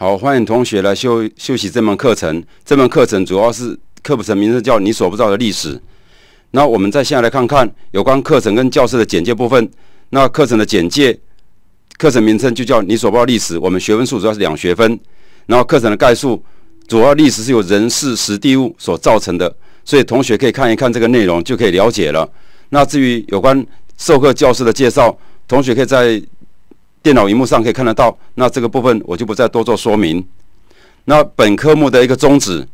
好，欢迎同学来修修习这门课程。这门课程主要是课本程名称叫你所不知道的历史。那我们再下来看看有关课程跟教室的简介部分。那课程的简介，课程名称就叫你所不知道历史。我们学分数主要是两学分。然后课程的概述，主要历史是由人事、实地、物所造成的，所以同学可以看一看这个内容就可以了解了。那至于有关授课教师的介绍，同学可以在。电脑荧幕上可以看得到，那这个部分我就不再多做说明。那本科目的一个宗旨，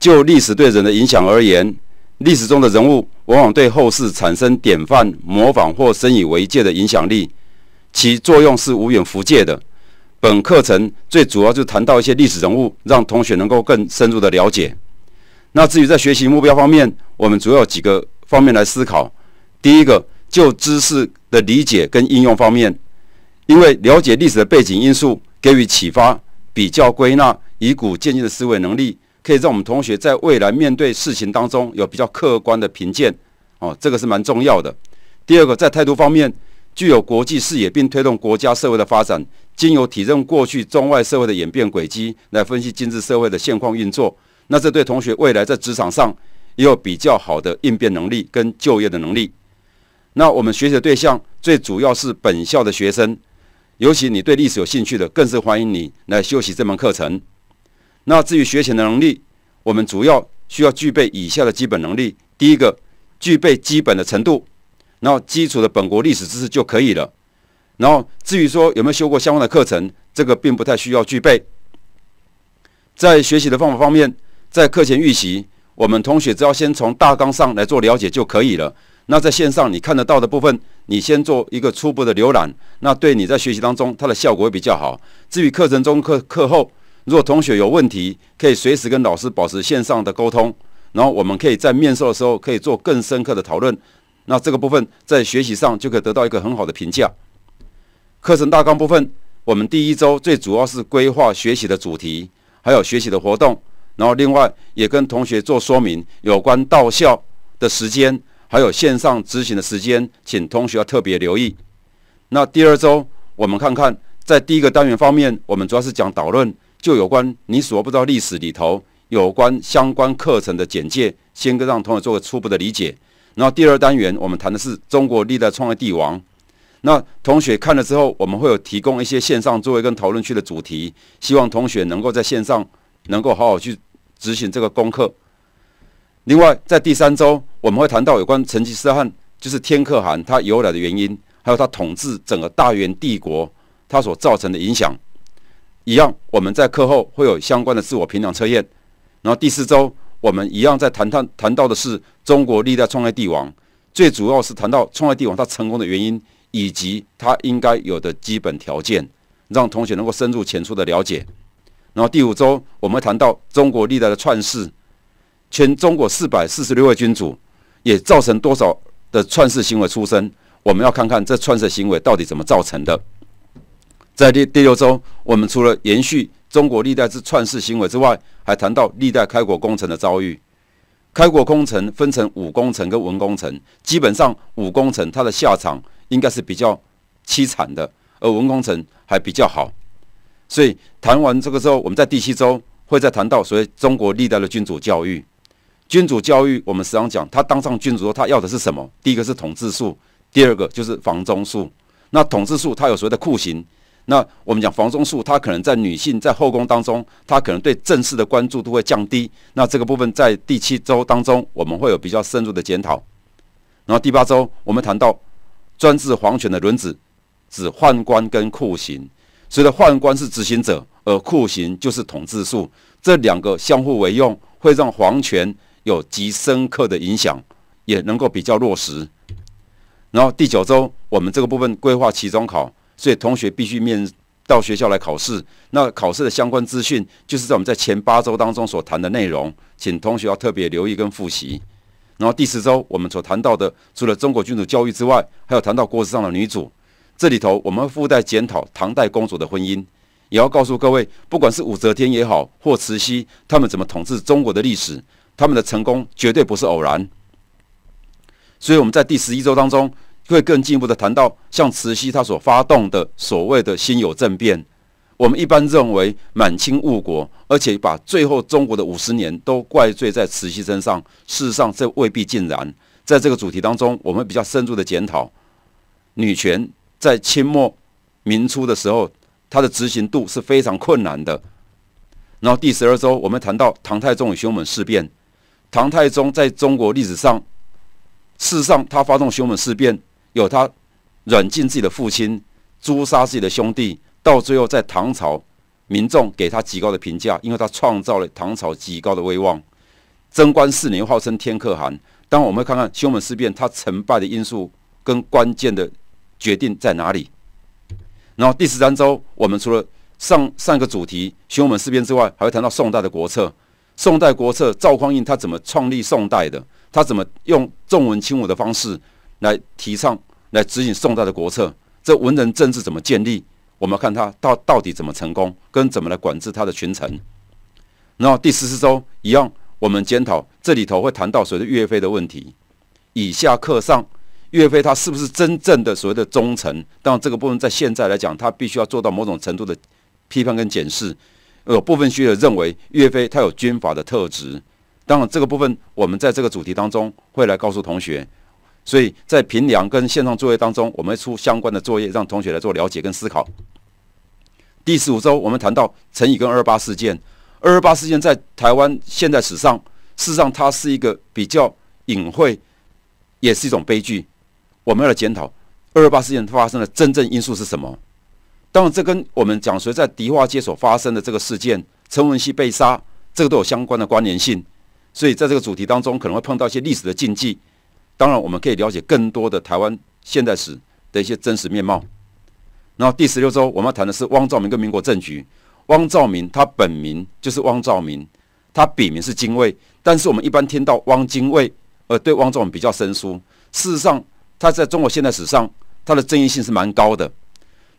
就历史对人的影响而言，历史中的人物往往对后世产生典范、模仿或深以为戒的影响力，其作用是无远弗届的。本课程最主要就谈到一些历史人物，让同学能够更深入的了解。那至于在学习目标方面，我们主要几个方面来思考。第一个，就知识的理解跟应用方面。因为了解历史的背景因素，给予启发、比较、归纳，以古鉴今的思维能力，可以让我们同学在未来面对事情当中有比较客观的评鉴。哦，这个是蛮重要的。第二个，在态度方面，具有国际视野，并推动国家社会的发展。经由体认过去中外社会的演变轨迹，来分析今日社会的现况运作。那这对同学未来在职场上也有比较好的应变能力跟就业的能力。那我们学习的对象最主要是本校的学生。尤其你对历史有兴趣的，更是欢迎你来修习这门课程。那至于学前的能力，我们主要需要具备以下的基本能力：第一个，具备基本的程度，然后基础的本国历史知识就可以了。然后至于说有没有修过相关的课程，这个并不太需要具备。在学习的方法方面，在课前预习，我们同学只要先从大纲上来做了解就可以了。那在线上你看得到的部分，你先做一个初步的浏览。那对你在学习当中，它的效果会比较好。至于课程中课课后，如果同学有问题，可以随时跟老师保持线上的沟通。然后我们可以在面授的时候，可以做更深刻的讨论。那这个部分在学习上就可以得到一个很好的评价。课程大纲部分，我们第一周最主要是规划学习的主题，还有学习的活动。然后另外也跟同学做说明，有关到校的时间。还有线上执行的时间，请同学要特别留意。那第二周，我们看看在第一个单元方面，我们主要是讲导论，就有关你所不知道历史里头有关相关课程的简介，先让同学做个初步的理解。然后第二单元，我们谈的是中国历代创业帝王。那同学看了之后，我们会有提供一些线上作业跟讨论区的主题，希望同学能够在线上能够好好去执行这个功课。另外，在第三周我们会谈到有关成吉思汗，就是天可汗，他由来的原因，还有他统治整个大元帝国他所造成的影响。一样，我们在课后会有相关的自我评量测验。然后第四周，我们一样在谈谈谈到的是中国历代创业帝王，最主要是谈到创业帝王他成功的原因，以及他应该有的基本条件，让同学能够深入浅出的了解。然后第五周，我们会谈到中国历代的创世。全中国四百四十六位君主，也造成多少的篡世行为出身？我们要看看这篡世行为到底怎么造成的。在第第六周，我们除了延续中国历代之篡世行为之外，还谈到历代开国功臣的遭遇。开国功臣分成武功臣跟文功臣，基本上武功臣他的下场应该是比较凄惨的，而文功臣还比较好。所以谈完这个之后，我们在第七周会再谈到所谓中国历代的君主教育。君主教育，我们时常讲，他当上君主后，他要的是什么？第一个是统治术，第二个就是防中术。那统治术，他有所谓的酷刑。那我们讲防中术，他可能在女性在后宫当中，他可能对政事的关注度会降低。那这个部分在第七周当中，我们会有比较深入的检讨。然后第八周，我们谈到专制皇权的轮子，指宦官跟酷刑。所以，的宦官是执行者，而酷刑就是统治术，这两个相互为用，会让皇权。有极深刻的影响，也能够比较落实。然后第九周，我们这个部分规划期中考，所以同学必须面到学校来考试。那考试的相关资讯，就是在我们在前八周当中所谈的内容，请同学要特别留意跟复习。然后第十周，我们所谈到的，除了中国君主教育之外，还有谈到国史上的女主。这里头，我们附带检讨唐代公主的婚姻，也要告诉各位，不管是武则天也好，或慈禧，她们怎么统治中国的历史。他们的成功绝对不是偶然，所以我们在第十一周当中会更进一步的谈到，像慈禧她所发动的所谓的辛酉政变。我们一般认为满清误国，而且把最后中国的五十年都怪罪在慈禧身上。事实上这未必尽然。在这个主题当中，我们比较深入的检讨女权在清末民初的时候，它的执行度是非常困难的。然后第十二周我们谈到唐太宗与玄武门事变。唐太宗在中国历史上，事实上，他发动玄猛事变，有他软禁自己的父亲，诛杀自己的兄弟，到最后在唐朝民众给他极高的评价，因为他创造了唐朝极高的威望。贞观四年，号称天可汗。当我们看看玄猛事变，他成败的因素跟关键的决定在哪里？然后第十三周，我们除了上上个主题玄猛事变之外，还会谈到宋代的国策。宋代国策，赵匡胤他怎么创立宋代的？他怎么用重文轻武的方式来提倡、来指引宋代的国策？这文人政治怎么建立？我们看他到到底怎么成功，跟怎么来管制他的群臣。然后第十四周一样，我们检讨这里头会谈到所谓的岳飞的问题。以下课上，岳飞他是不是真正的所谓的忠臣？当然，这个部分在现在来讲，他必须要做到某种程度的批判跟检视。有部分学者认为岳飞他有军阀的特质，当然这个部分我们在这个主题当中会来告诉同学，所以在平凉跟线上作业当中，我们会出相关的作业让同学来做了解跟思考。第十五周我们谈到陈语跟二二八事件，二二八事件在台湾现代史上，事实上它是一个比较隐晦，也是一种悲剧，我们要来检讨二二八事件发生的真正因素是什么。当然，这跟我们讲说在迪化街所发生的这个事件，陈文熙被杀，这个都有相关的关联性。所以在这个主题当中，可能会碰到一些历史的禁忌。当然，我们可以了解更多的台湾现代史的一些真实面貌。然后第十六周我们要谈的是汪兆明跟民国政局。汪兆铭他本名就是汪兆铭，他笔名是精卫，但是我们一般听到汪精卫，呃，对汪兆铭比较生疏。事实上，他在中国现代史上，他的争议性是蛮高的。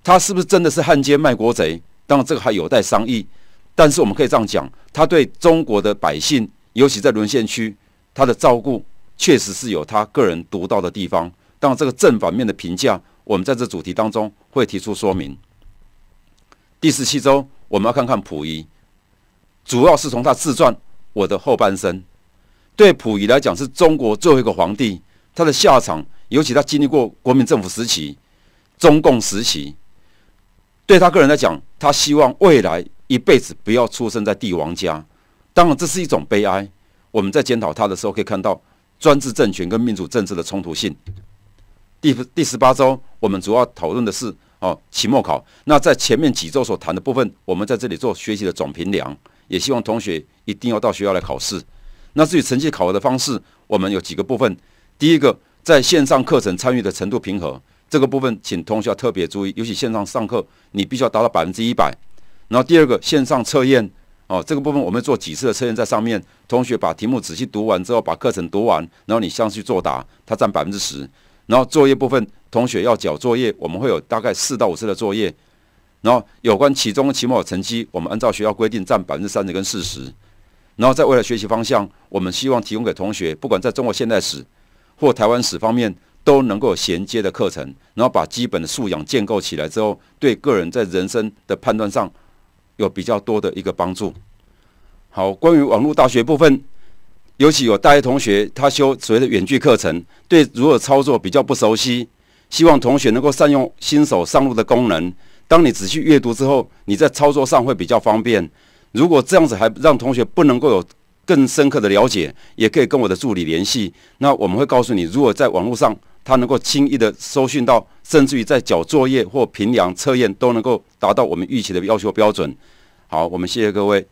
他是不是真的是汉奸卖国贼？当然这个还有待商议。但是我们可以这样讲，他对中国的百姓，尤其在沦陷区，他的照顾确实是有他个人独到的地方。当然这个正反面的评价，我们在这主题当中会提出说明。第十七周，我们要看看溥仪，主要是从他自传《我的后半生》。对溥仪来讲，是中国最后一个皇帝，他的下场，尤其他经历过国民政府时期、中共时期。对他个人来讲，他希望未来一辈子不要出生在帝王家。当然，这是一种悲哀。我们在检讨他的时候，可以看到专制政权跟民主政治的冲突性。第第十八周，我们主要讨论的是哦，期末考。那在前面几周所谈的部分，我们在这里做学习的总评量，也希望同学一定要到学校来考试。那至于成绩考核的方式，我们有几个部分。第一个，在线上课程参与的程度平和。这个部分请同学要特别注意，尤其线上上课，你必须要达到百分之一百。然后第二个线上测验，哦，这个部分我们做几次的测验在上面，同学把题目仔细读完之后，把课程读完，然后你上去作答，它占百分之十。然后作业部分，同学要交作业，我们会有大概四到五次的作业。然后有关期中、期末成绩，我们按照学校规定占百分之三十跟四十。然后在未来学习方向，我们希望提供给同学，不管在中国现代史或台湾史方面。都能够衔接的课程，然后把基本的素养建构起来之后，对个人在人生的判断上有比较多的一个帮助。好，关于网络大学部分，尤其有大学同学他修所谓的远距课程，对如何操作比较不熟悉，希望同学能够善用新手上路的功能。当你仔细阅读之后，你在操作上会比较方便。如果这样子还让同学不能够有更深刻的了解，也可以跟我的助理联系，那我们会告诉你，如果在网络上。他能够轻易的搜寻到，甚至于在缴作业或平量测验都能够达到我们预期的要求标准。好，我们谢谢各位。